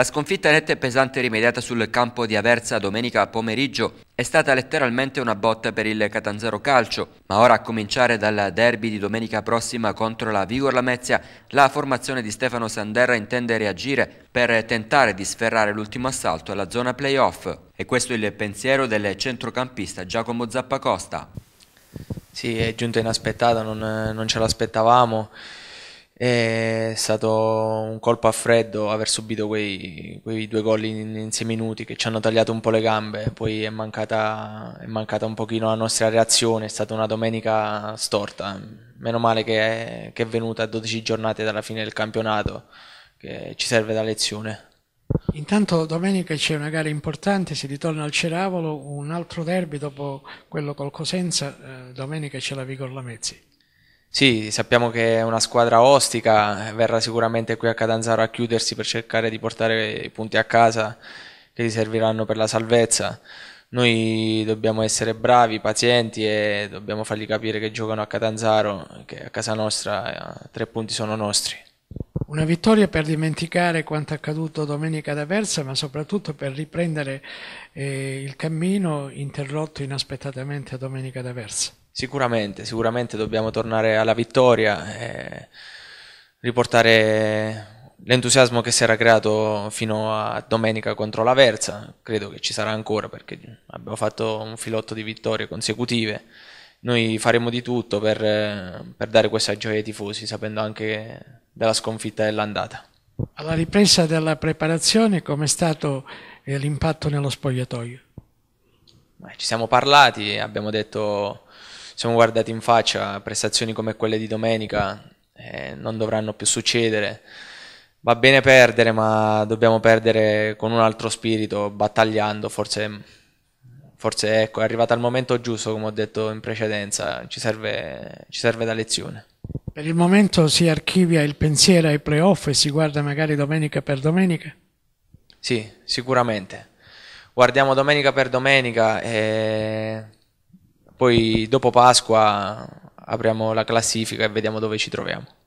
La sconfitta netta e pesante rimediata sul campo di Aversa domenica pomeriggio è stata letteralmente una botta per il Catanzaro Calcio, ma ora a cominciare dal derby di domenica prossima contro la Vigor Lamezia, la formazione di Stefano Sanderra intende reagire per tentare di sferrare l'ultimo assalto alla zona playoff. E questo è il pensiero del centrocampista Giacomo Zappacosta. Sì, è giunta inaspettata, non, non ce l'aspettavamo. È stato un colpo a freddo aver subito quei, quei due gol in, in, sei minuti che ci hanno tagliato un po' le gambe, poi è mancata, è mancata un pochino la nostra reazione, è stata una domenica storta. Meno male che è, che è venuta a 12 giornate dalla fine del campionato, che ci serve da lezione. Intanto domenica c'è una gara importante, si ritorna al Ceravolo, un altro derby dopo quello col Cosenza, eh, domenica c'è la Vigor Lamezzi. Sì, sappiamo che è una squadra ostica, verrà sicuramente qui a Catanzaro a chiudersi per cercare di portare i punti a casa che gli serviranno per la salvezza. Noi dobbiamo essere bravi, pazienti e dobbiamo fargli capire che giocano a Catanzaro, che a casa nostra eh, tre punti sono nostri. Una vittoria per dimenticare quanto accaduto domenica ad Aversa, ma soprattutto per riprendere eh, il cammino interrotto inaspettatamente domenica ad Aversa. Sicuramente, sicuramente dobbiamo tornare alla vittoria e riportare l'entusiasmo che si era creato fino a domenica contro la Versa. Credo che ci sarà ancora perché abbiamo fatto un filotto di vittorie consecutive. Noi faremo di tutto per, per dare questa gioia ai tifosi, sapendo anche della sconfitta dell'andata. Alla ripresa della preparazione, com'è stato eh, l'impatto nello spogliatoio? Ci siamo parlati, abbiamo detto siamo guardati in faccia, prestazioni come quelle di domenica eh, non dovranno più succedere. Va bene perdere, ma dobbiamo perdere con un altro spirito, battagliando, forse, forse ecco, è arrivato il momento giusto, come ho detto in precedenza, ci serve, ci serve da lezione. Per il momento si archivia il pensiero ai playoff e si guarda magari domenica per domenica? Sì, sicuramente. Guardiamo domenica per domenica e poi dopo Pasqua apriamo la classifica e vediamo dove ci troviamo.